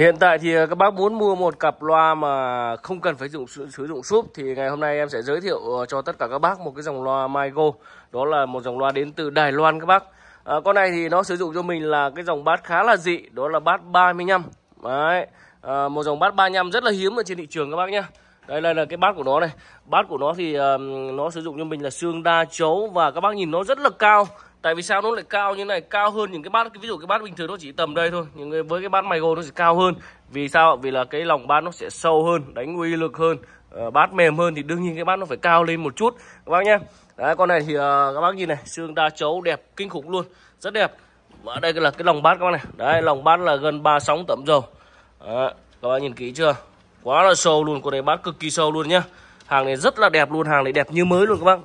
Hiện tại thì ờ, các bác muốn mua một cặp loa mà không cần phải dùng sử dụng súp thì ngày hôm nay em sẽ giới thiệu ờ, cho tất cả các bác một cái dòng loa Mygo. Đó là một dòng loa đến từ Đài Loan các bác. À, con này thì nó sử dụng cho mình là cái dòng bass khá là dị, đó là bass 35. Đấy. À, một dòng bass 35 rất là hiếm ở trên thị trường các bác nhé Đây, đây là cái bát của nó này Bát của nó thì uh, nó sử dụng cho mình là xương đa chấu Và các bác nhìn nó rất là cao tại vì sao nó lại cao như này cao hơn những cái bát ví dụ cái bát bình thường nó chỉ tầm đây thôi nhưng với cái bát mày gồ nó sẽ cao hơn vì sao vì là cái lòng bát nó sẽ sâu hơn đánh uy lực hơn ờ, bát mềm hơn thì đương nhiên cái bát nó phải cao lên một chút các bác nhé Đấy, con này thì ờ, các bác nhìn này xương đa chấu đẹp kinh khủng luôn rất đẹp và đây là cái lòng bát các bác này đấy lòng bát là gần 3 sóng tẩm dầu Đấy, các bác nhìn kỹ chưa quá là sâu luôn con này bát cực kỳ sâu luôn nhá hàng này rất là đẹp luôn hàng này đẹp như mới luôn các bác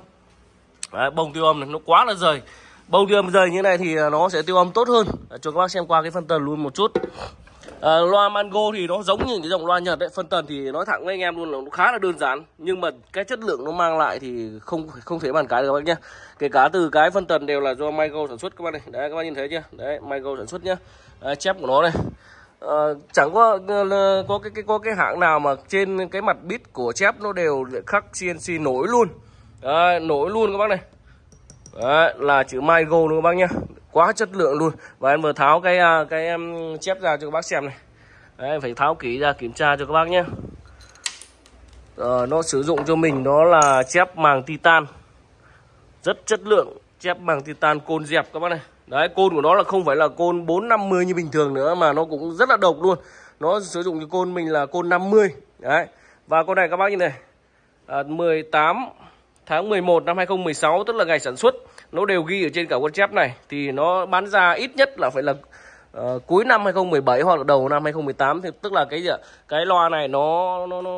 đấy, bông tiêu âm này nó quá là rời bông điềm dày như này thì à, nó sẽ tiêu âm tốt hơn cho các bác xem qua cái phân tần luôn một chút à, loa mango thì nó giống như cái dòng loa nhật đấy phân tần thì nói thẳng với anh em luôn là nó khá là đơn giản nhưng mà cái chất lượng nó mang lại thì không không thể bàn cãi được các bác nhá kể cả từ cái phân tần đều là do mango sản xuất các bác này đấy các bác nhìn thấy chưa đấy mango sản xuất nhá à, chép của nó đây. À, chẳng có ờ, có cái, cái có cái hãng nào mà trên cái mặt bit của chép nó đều khắc CNC nổi luôn Đấy, nổi luôn các bác này Đấy, là chữ Maigo luôn các bác nhá quá chất lượng luôn và em vừa tháo cái à, cái em chép ra cho các bác xem này Đấy, phải tháo kỹ ra kiểm tra cho các bác nhé ờ, nó sử dụng cho mình đó là chép màng titan rất chất lượng chép màng titan côn dẹp các bác này đấy côn của nó là không phải là côn 450 như bình thường nữa mà nó cũng rất là độc luôn nó sử dụng cho côn mình là côn 50 đấy và con này các bác nhìn này à, 18 tháng 11 năm 2016 tức là ngày sản xuất nó đều ghi ở trên cả WhatsApp này thì nó bán ra ít nhất là phải là uh, cuối năm 2017 hoặc là đầu năm 2018 thì tức là cái gì ạ? cái loa này nó nó, nó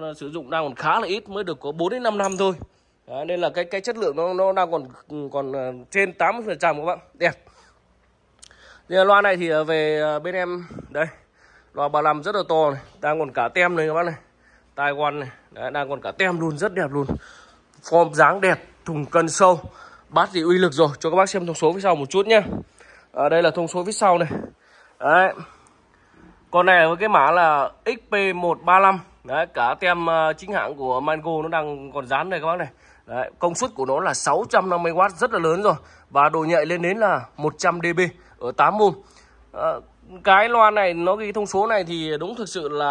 nó sử dụng đang còn khá là ít mới được có 4 đến 5 năm thôi. Đấy, nên là cái cái chất lượng nó nó đang còn còn ờ, trên 80% các bạn. Đẹp. Thì loa này thì ờ, về bên em đây. Loa 35 rất là to này, đang còn cả tem này các bác này. Taiwan này, Đấy, đang còn cả tem luôn rất đẹp luôn form dáng đẹp thùng cân sâu bát thì uy lực rồi cho các bác xem thông số phía sau một chút nhé à, đây là thông số phía sau này đấy con này với cái mã là XP135 đấy cả tem ờ, chính hãng của Mango nó đang còn dán đây các bác này đấy, công suất của nó là 650W rất là lớn rồi và độ nhạy lên đến là 100 dB ở 8 môn ờ, cái loa này nó ghi thông số này thì đúng thực sự là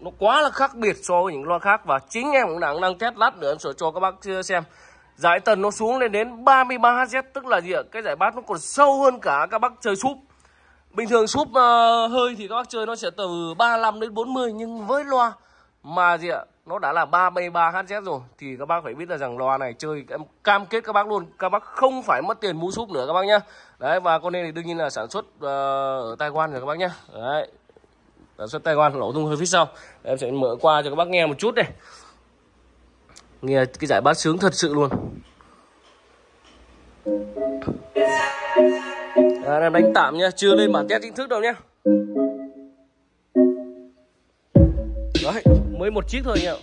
nó quá là khác biệt so với những loa khác và chính em cũng đang đang test lát nữa em sẽ cho các bác xem giải tần nó xuống lên đến 33 Hz tức là gì ạ cái giải bát nó còn sâu hơn cả các bác chơi súp bình thường súp uh, hơi thì các bác chơi nó sẽ từ 35 đến 40 nhưng với loa mà gì ạ nó đã là 33 Hz rồi thì các bác phải biết là rằng loa này chơi em cam kết các bác luôn các bác không phải mất tiền mua súp nữa các bác nhá đấy và con này thì đương nhiên là sản xuất uh, ở Taiwan rồi các bác nhá đấy sản xuất Taiwan lỗ tung hơi phía sau em sẽ mở qua cho các bác nghe một chút đây nghe cái giải bát sướng thật sự luôn à, em đánh tạm nhá chưa lên bản test chính thức đâu nhá đấy mới một chiếc thôi anh ạ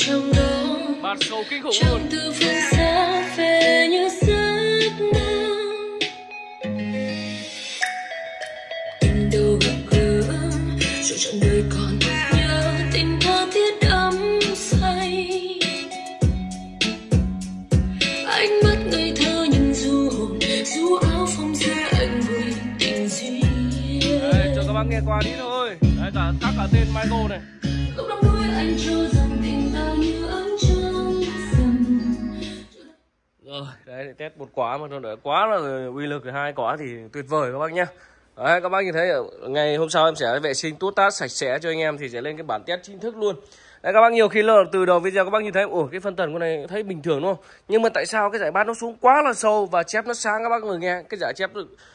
trong đó bạn sâu kinh khủng luôn. qua nghe qua đi thôi đấy cả các cả tên Michael này lúc đắm đuối anh cho rằng tình ta như ánh trăng dần rồi đấy test một quả mà thôi quá là uy lực hai quả thì tuyệt vời các bác nhá Đấy, các bác nhìn thấy ờ, ngày hôm sau em sẽ vệ sinh tút tát sạch sẽ cho anh em thì sẽ lên cái bản test chính thức luôn Đấy các bác nhiều khi lơ từ đầu video các bác nhìn thấy ủa cái phân tần con này thấy bình thường đúng không? Nhưng mà tại sao cái giải bát nó xuống quá là sâu và chép nó sáng các bác người nghe. Cái giải chép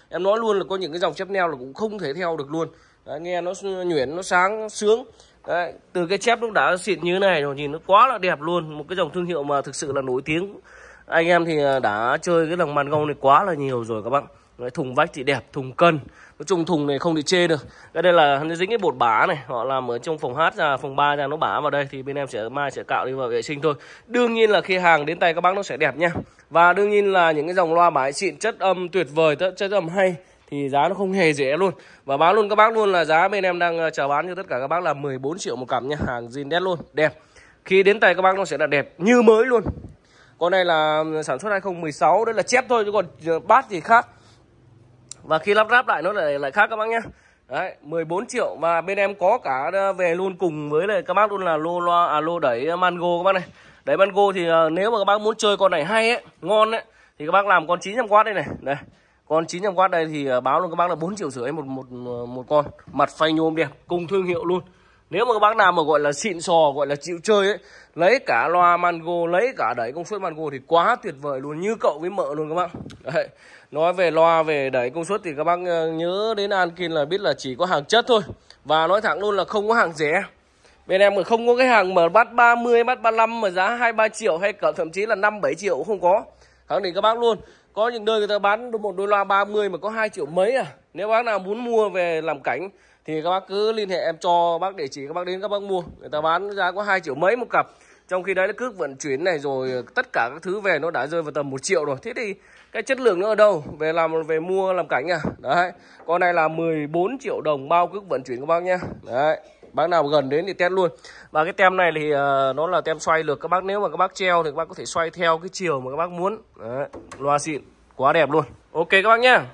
em nói luôn là có những cái dòng chép neo là cũng không thể theo được luôn. Đấy, nghe nó nhuyễn nó sáng sướng. Đấy, từ cái chép lúc đã xịn như thế này rồi nhìn nó quá là đẹp luôn, một cái dòng thương hiệu mà thực sự là nổi tiếng. Anh em thì à, đã chơi cái lòng màn gông này quá là nhiều rồi các bạn. Đấy, thùng vách thì đẹp, thùng cân Nói chung thùng này không thể chê được Cái đây là nó dính cái bột bá này Họ làm ở trong phòng hát ra, phòng ba ra nó bá vào đây Thì bên em sẽ mai sẽ cạo đi vào vệ sinh thôi Đương nhiên là khi hàng đến tay các bác nó sẽ đẹp nha Và đương nhiên là những cái dòng loa bãi xịn chất âm tuyệt vời, chất âm hay thì giá nó không hề rẻ luôn Và báo luôn các bác luôn là giá bên em đang ờ, chờ bán cho tất cả các bác là 14 triệu một cặp nha Hàng zin đét luôn, đẹp Khi đến tay các bác nó sẽ là đẹp như mới luôn Con này là ừ, sản xuất 2016, đấy là chép thôi chứ còn bát gì khác và khi lắp ráp lại nó lại lại khác các bác nhé Đấy, 14 triệu và bên em có cả ờ, về luôn cùng với này các bác luôn là lô loa à, lô đẩy ờ, mango các bác này. Đẩy mango thì à, nếu mà các bác muốn chơi con này hay ấy, ngon ấy thì các bác làm con 900W đây này. Đây. Con 900W đây thì à, báo luôn các bác là 4 triệu rưỡi một một một con, mặt phay nhôm đẹp, cùng thương hiệu luôn nếu mà các bác nào mà gọi là xịn sò gọi là chịu chơi ấy lấy cả loa mango lấy cả đẩy công suất mango thì quá tuyệt vời luôn như cậu với mợ luôn các bác đấy. nói về loa về đẩy công suất thì các bác ờ, nhớ đến Ankin là biết là chỉ có hàng chất thôi và nói thẳng luôn là không có hàng rẻ bên em không có cái hàng mở bắt 30 bắt 35 mà giá 2 3 triệu hay cả thậm chí là 5 7 triệu cũng không có khẳng định các bác luôn có những nơi người ta bán một đôi loa 30 mà có 2 triệu mấy à nếu bác nào muốn mua về làm cảnh thì các bác cứ liên hệ em cho bác địa chỉ các bác đến các bác mua người ta bán giá có hai triệu mấy một cặp trong khi đấy nó cước vận chuyển này rồi tất cả các thứ về nó đã rơi vào tầm một triệu rồi thế thì cái chất lượng nó ở đâu về làm về mua làm cảnh à đấy con này là 14 triệu đồng bao cước vận chuyển các bác nhá đấy bác nào gần đến thì test luôn và cái tem này thì ờ, nó là tem xoay lược các bác nếu mà các bác treo thì các bác có thể xoay theo cái chiều mà các bác muốn đấy loa xịn quá đẹp luôn ok các bác nhá